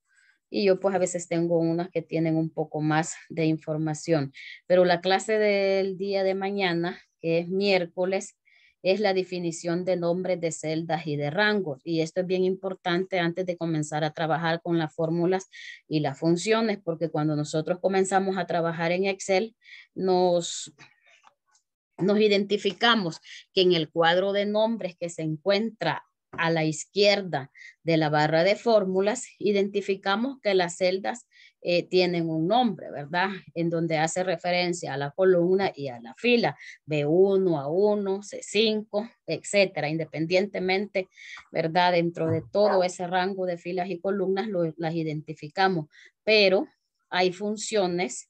Y yo pues a veces tengo unas que tienen un poco más de información. Pero la clase del día de mañana, que es miércoles, es la definición de nombres de celdas y de rangos. Y esto es bien importante antes de comenzar a trabajar con las fórmulas y las funciones, porque cuando nosotros comenzamos a trabajar en Excel, nos, nos identificamos que en el cuadro de nombres que se encuentra a la izquierda de la barra de fórmulas, identificamos que las celdas eh, tienen un nombre, ¿verdad? En donde hace referencia a la columna y a la fila, B1, A1, C5, etcétera, independientemente, ¿verdad? Dentro de todo ese rango de filas y columnas las identificamos, pero hay funciones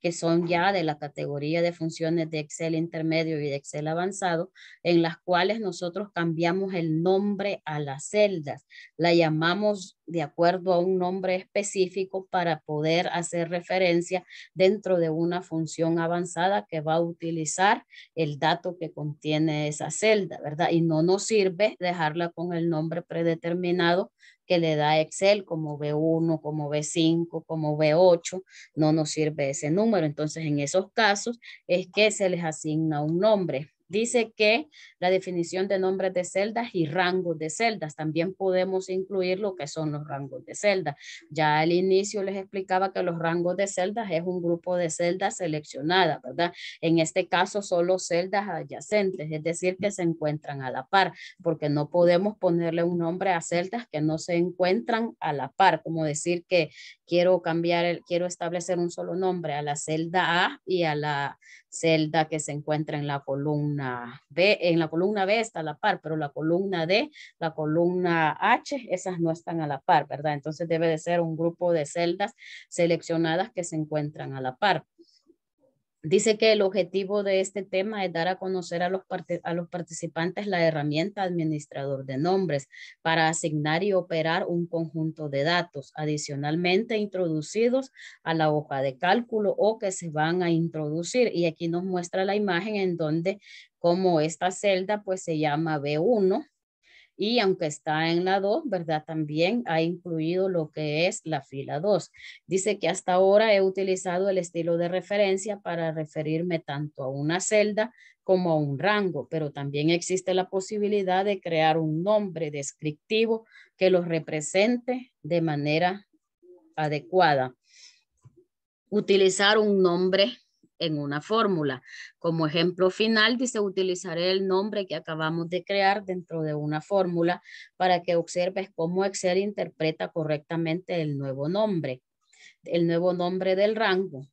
que son ya de la categoría de funciones de Excel intermedio y de Excel avanzado, en las cuales nosotros cambiamos el nombre a las celdas. La llamamos de acuerdo a un nombre específico para poder hacer referencia dentro de una función avanzada que va a utilizar el dato que contiene esa celda, ¿verdad? Y no nos sirve dejarla con el nombre predeterminado que le da Excel como B1, como B5, como B8, no nos sirve ese número. Entonces, en esos casos es que se les asigna un nombre. Dice que la definición de nombres de celdas y rangos de celdas. También podemos incluir lo que son los rangos de celdas. Ya al inicio les explicaba que los rangos de celdas es un grupo de celdas seleccionadas, ¿verdad? En este caso, solo celdas adyacentes, es decir, que se encuentran a la par, porque no podemos ponerle un nombre a celdas que no se encuentran a la par, como decir que, quiero cambiar, el, quiero establecer un solo nombre a la celda A y a la celda que se encuentra en la columna B. En la columna B está a la par, pero la columna D, la columna H, esas no están a la par, ¿verdad? Entonces debe de ser un grupo de celdas seleccionadas que se encuentran a la par. Dice que el objetivo de este tema es dar a conocer a los, a los participantes la herramienta administrador de nombres para asignar y operar un conjunto de datos adicionalmente introducidos a la hoja de cálculo o que se van a introducir. Y aquí nos muestra la imagen en donde como esta celda pues se llama B1 y aunque está en la 2, ¿verdad? También ha incluido lo que es la fila 2. Dice que hasta ahora he utilizado el estilo de referencia para referirme tanto a una celda como a un rango, pero también existe la posibilidad de crear un nombre descriptivo que lo represente de manera adecuada. Utilizar un nombre en una fórmula. Como ejemplo final, dice, utilizaré el nombre que acabamos de crear dentro de una fórmula para que observes cómo Excel interpreta correctamente el nuevo nombre, el nuevo nombre del rango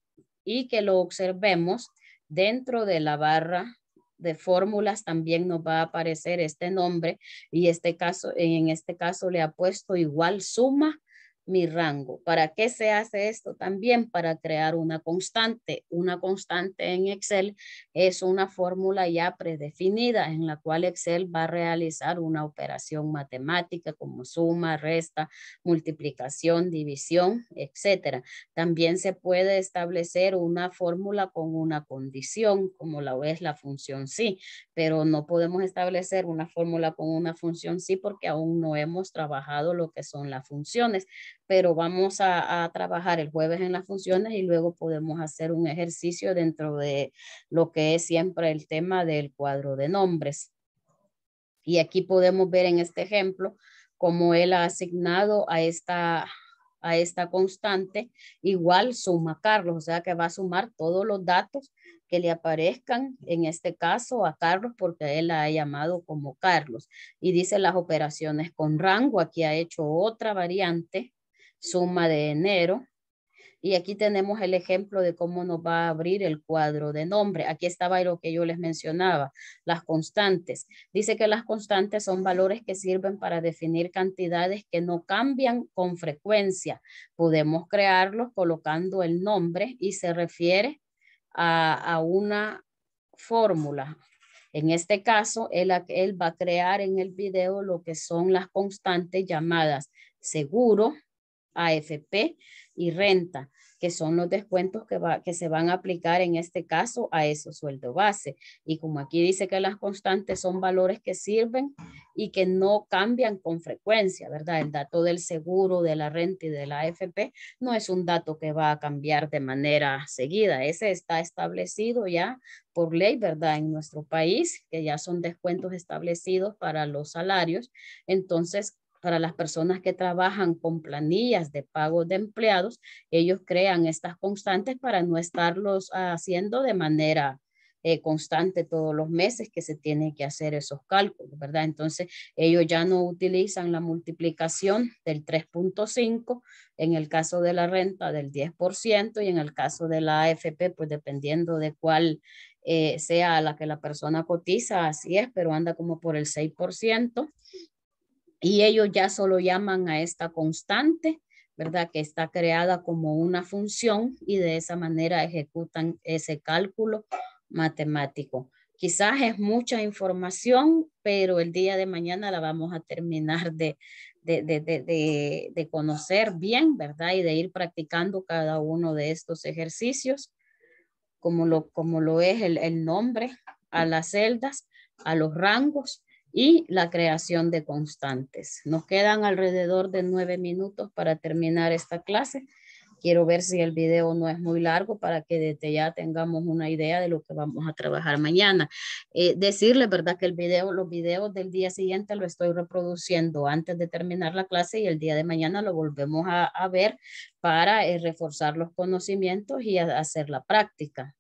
y que lo observemos dentro de la barra de fórmulas también nos va a aparecer este nombre y este caso, en este caso le ha puesto igual suma mi rango. ¿Para qué se hace esto? También para crear una constante. Una constante en Excel es una fórmula ya predefinida en la cual Excel va a realizar una operación matemática como suma, resta, multiplicación, división, etc. También se puede establecer una fórmula con una condición, como la es la función sí, pero no podemos establecer una fórmula con una función sí porque aún no hemos trabajado lo que son las funciones pero vamos a, trabajar el jueves en las funciones y luego podemos hacer un ejercicio dentro de lo que es siempre el tema del cuadro de nombres. Y aquí podemos ver en este ejemplo cómo él ha asignado a esta, a esta constante igual suma Carlos, o sea que va a sumar todos los datos que le aparezcan, en este caso a Carlos, porque él la ha llamado como Carlos. Y dice las operaciones con rango, aquí ha hecho otra variante suma de enero. Y aquí tenemos el ejemplo de cómo nos va a abrir el cuadro de nombre. Aquí estaba lo que yo les mencionaba, las constantes. Dice que las constantes son valores que sirven para definir cantidades que no cambian con frecuencia. Podemos crearlos colocando el nombre y se refiere a, una fórmula. En este caso, él, él va a crear en el video lo que son las constantes llamadas seguro, AFP y renta, que son los descuentos que, se van a aplicar en este caso a ese sueldo base. Y como aquí dice que las constantes son valores que sirven y que no cambian con frecuencia, ¿verdad? El dato del seguro, de la renta y de la AFP no es un dato que va a cambiar de manera seguida. Ese está establecido ya por ley, ¿verdad? En nuestro país, que ya son descuentos establecidos para los salarios. Entonces, para las personas que trabajan con planillas de pago de empleados, ellos crean estas constantes para no estarlos ah, haciendo de manera eh, constante todos los meses que se tienen que hacer esos cálculos, ¿verdad? Entonces, ellos ya no utilizan la multiplicación del 3.5 en el caso de la renta del 10% y en el caso de la AFP, pues dependiendo de cuál eh, sea la que la persona cotiza, así es, pero anda como por el 6% y ellos ya solo llaman a esta constante, ¿verdad? Que está creada como una función y de esa manera ejecutan ese cálculo matemático. Quizás es mucha información, pero el día de mañana la vamos a terminar de, de, conocer bien, ¿verdad? Y de ir practicando cada uno de estos ejercicios, como lo, como lo es el, el nombre a las celdas, a los rangos, y la creación de constantes. Nos quedan alrededor de nueve minutos para terminar esta clase. Quiero ver si el video no es muy largo para que desde ya tengamos una idea de lo que vamos a trabajar mañana. Eh, decirle, ¿verdad? Que el video, los videos del día siguiente lo estoy reproduciendo antes de terminar la clase y el día de mañana lo volvemos a, ver para eh, reforzar los conocimientos y hacer la práctica.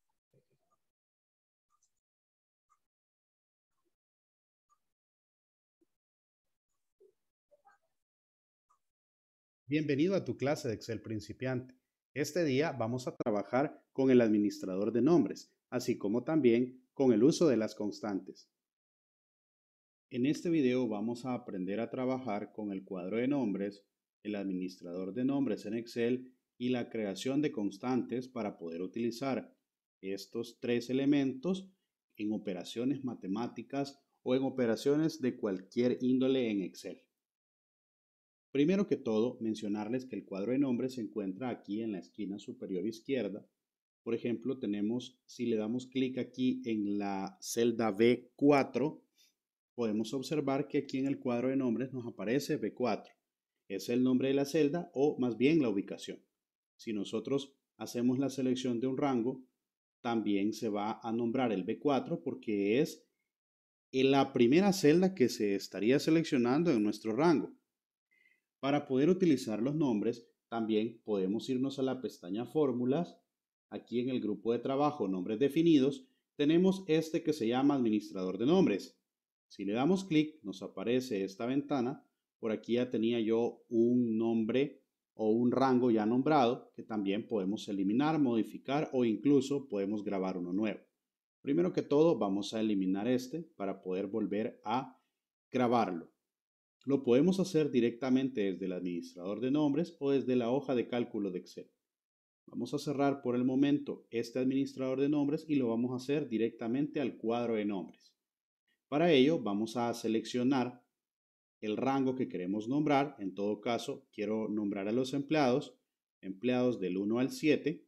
Bienvenido a tu clase de Excel principiante. Este día vamos a trabajar con el administrador de nombres, así como también con el uso de las constantes. En este video vamos a aprender a trabajar con el cuadro de nombres, el administrador de nombres en Excel y la creación de constantes para poder utilizar estos tres elementos en operaciones matemáticas o en operaciones de cualquier índole en Excel. Primero que todo, mencionarles que el cuadro de nombres se encuentra aquí en la esquina superior izquierda. Por ejemplo, tenemos, si le damos clic aquí en la celda B4, podemos observar que aquí en el cuadro de nombres nos aparece B4. Es el nombre de la celda o más bien la ubicación. Si nosotros hacemos la selección de un rango, también se va a nombrar el B4 porque es la primera celda que se estaría seleccionando en nuestro rango. Para poder utilizar los nombres, también podemos irnos a la pestaña Fórmulas. Aquí en el grupo de trabajo Nombres definidos, tenemos este que se llama Administrador de Nombres. Si le damos clic, nos aparece esta ventana. Por aquí ya tenía yo un nombre o un rango ya nombrado que también podemos eliminar, modificar o incluso podemos grabar uno nuevo. Primero que todo vamos a eliminar este para poder volver a grabarlo. Lo podemos hacer directamente desde el administrador de nombres o desde la hoja de cálculo de Excel. Vamos a cerrar por el momento este administrador de nombres y lo vamos a hacer directamente al cuadro de nombres. Para ello vamos a seleccionar el rango que queremos nombrar. En todo caso, quiero nombrar a los empleados, empleados del 1 al 7.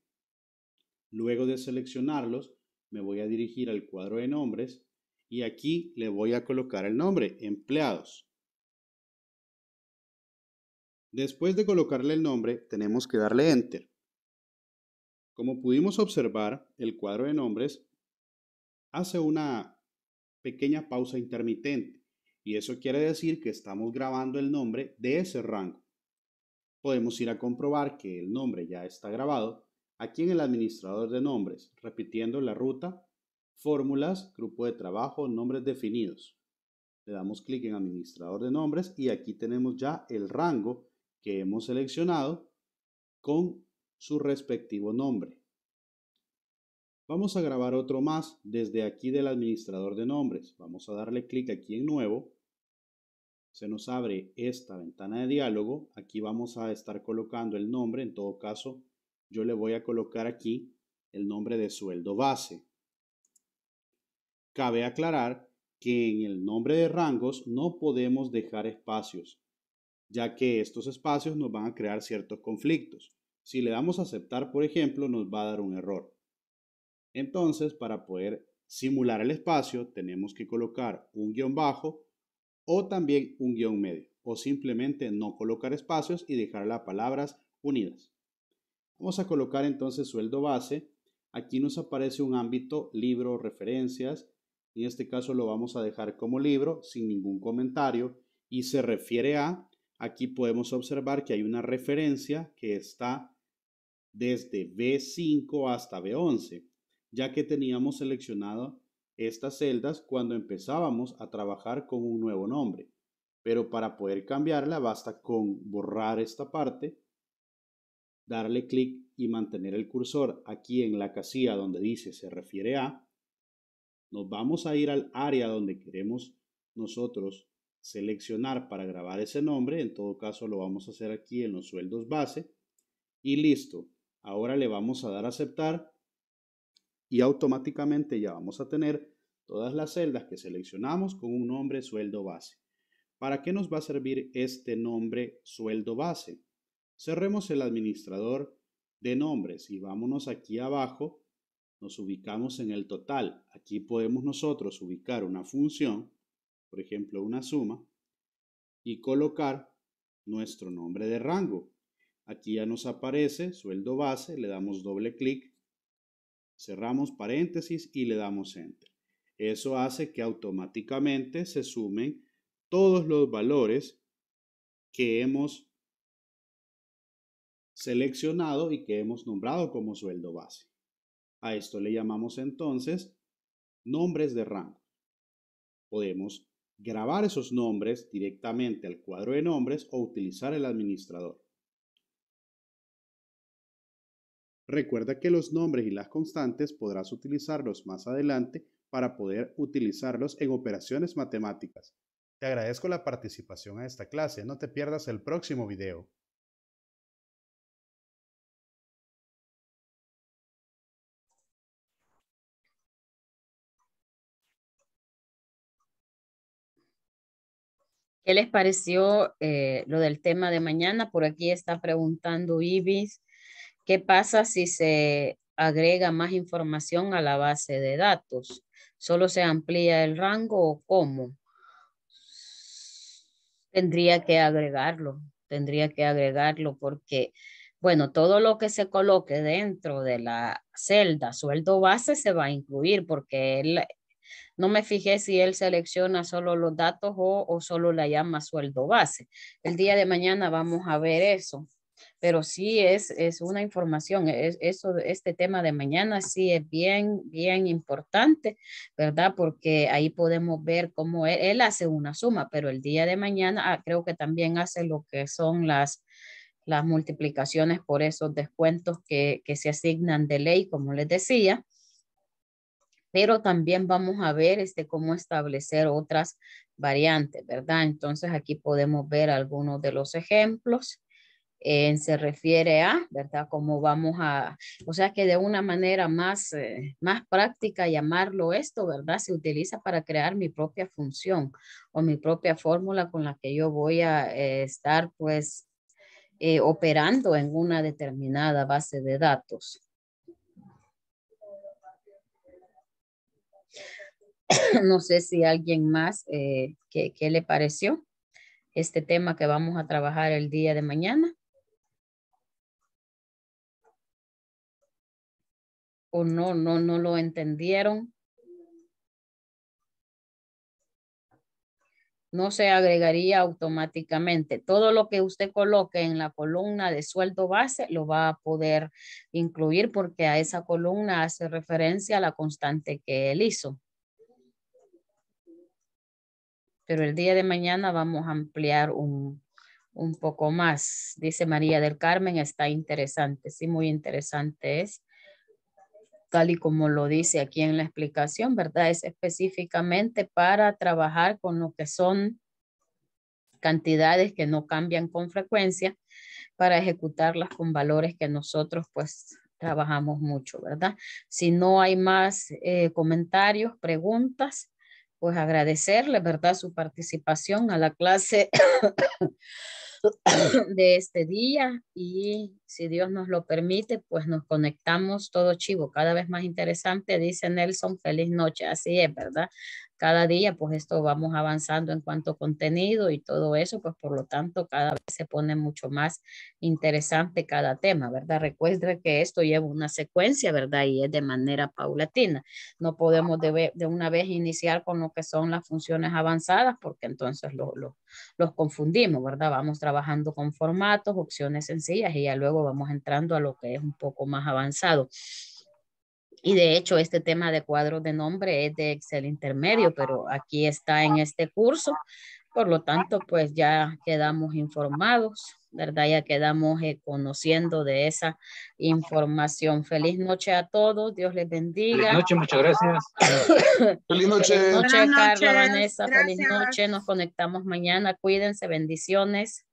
Luego de seleccionarlos, me voy a dirigir al cuadro de nombres y aquí le voy a colocar el nombre, empleados. Después de colocarle el nombre, tenemos que darle Enter. Como pudimos observar, el cuadro de nombres hace una pequeña pausa intermitente y eso quiere decir que estamos grabando el nombre de ese rango. Podemos ir a comprobar que el nombre ya está grabado aquí en el administrador de nombres, repitiendo la ruta, fórmulas, grupo de trabajo, nombres definidos. Le damos clic en administrador de nombres y aquí tenemos ya el rango que hemos seleccionado con su respectivo nombre. Vamos a grabar otro más desde aquí del administrador de nombres. Vamos a darle clic aquí en nuevo. Se nos abre esta ventana de diálogo. Aquí vamos a estar colocando el nombre. En todo caso, yo le voy a colocar aquí el nombre de sueldo base. Cabe aclarar que en el nombre de rangos no podemos dejar espacios ya que estos espacios nos van a crear ciertos conflictos. Si le damos a aceptar, por ejemplo, nos va a dar un error. Entonces, para poder simular el espacio, tenemos que colocar un guión bajo o también un guión medio, o simplemente no colocar espacios y dejar las palabras unidas. Vamos a colocar entonces sueldo base. Aquí nos aparece un ámbito libro, referencias. En este caso lo vamos a dejar como libro sin ningún comentario y se refiere a Aquí podemos observar que hay una referencia que está desde B5 hasta B11, ya que teníamos seleccionado estas celdas cuando empezábamos a trabajar con un nuevo nombre. Pero para poder cambiarla basta con borrar esta parte, darle clic y mantener el cursor aquí en la casilla donde dice se refiere a. Nos vamos a ir al área donde queremos nosotros seleccionar para grabar ese nombre, en todo caso lo vamos a hacer aquí en los sueldos base y listo. Ahora le vamos a dar a aceptar y automáticamente ya vamos a tener todas las celdas que seleccionamos con un nombre sueldo base. ¿Para qué nos va a servir este nombre sueldo base? Cerremos el administrador de nombres y vámonos aquí abajo, nos ubicamos en el total. Aquí podemos nosotros ubicar una función por ejemplo, una suma, y colocar nuestro nombre de rango. Aquí ya nos aparece sueldo base, le damos doble clic, cerramos paréntesis y le damos enter. Eso hace que automáticamente se sumen todos los valores que hemos seleccionado y que hemos nombrado como sueldo base. A esto le llamamos entonces nombres de rango. Podemos grabar esos nombres directamente al cuadro de nombres o utilizar el administrador. Recuerda que los nombres y las constantes podrás utilizarlos más adelante para poder utilizarlos en operaciones matemáticas. Te agradezco la participación a esta clase, no te pierdas el próximo video. ¿Qué les pareció eh, lo del tema de mañana? Por aquí está preguntando Ibis, ¿qué pasa si se agrega más información a la base de datos? ¿Solo se amplía el rango o cómo? Tendría que agregarlo, tendría que agregarlo porque, bueno, todo lo que se coloque dentro de la celda sueldo base se va a incluir porque él no me fijé si él selecciona solo los datos o, o solo la llama sueldo base. El día de mañana vamos a ver eso pero sí es, una información, es, eso, este tema de mañana sí es bien, bien importante, ¿verdad? Porque ahí podemos ver cómo él, hace una suma, pero el día de mañana ah, creo que también hace lo que son las, multiplicaciones por esos descuentos que, que se asignan de ley, como les decía, pero también vamos a ver este, cómo establecer otras variantes, ¿verdad? Entonces aquí podemos ver algunos de los ejemplos. Eh, se refiere a, ¿verdad? Cómo vamos a, o sea que de una manera más, eh, más práctica llamarlo esto, ¿verdad? Se utiliza para crear mi propia función o mi propia fórmula con la que yo voy a eh, estar pues operando en una determinada base de datos. no sé si alguien más, eh, ¿qué, le pareció este tema que vamos a trabajar el día de mañana? ¿O no, no, no lo entendieron? No se agregaría automáticamente. Todo lo que usted coloque en la columna de sueldo base lo va a poder incluir porque a esa columna hace referencia a la constante que él hizo pero el día de mañana vamos a ampliar un, poco más. Dice María del Carmen, está interesante, sí, muy interesante es tal y como lo dice aquí en la explicación, ¿verdad? Es específicamente para trabajar con lo que son cantidades que no cambian con frecuencia para ejecutarlas con valores que nosotros pues trabajamos mucho, ¿verdad? Si no hay más eh, comentarios, preguntas, pues agradecerle, ¿verdad? Su participación a la clase de este día y si Dios nos lo permite, pues nos conectamos todo chivo, cada vez más interesante, dice Nelson, feliz noche, así es, ¿verdad? cada día, pues esto vamos avanzando en cuanto a contenido y todo eso, pues por lo tanto cada vez se pone mucho más interesante cada tema, ¿verdad? Recuerda que esto lleva una secuencia, ¿verdad? Y es de manera paulatina. No podemos de, de una vez iniciar con lo que son las funciones avanzadas porque entonces los confundimos, ¿verdad? Vamos trabajando con formatos, opciones sencillas y ya luego vamos entrando a lo que es un poco más avanzado. Y de hecho, este tema de cuadros de nombre es de Excel intermedio, pero aquí está en este curso. Por lo tanto, pues ya quedamos informados, ¿verdad? Ya quedamos eh, conociendo de esa información. Feliz noche a todos. Dios les bendiga. Feliz noche, muchas gracias. Feliz noche. Feliz noche, Carla, Vanessa. Feliz noche. Nos conectamos mañana. Cuídense. Bendiciones.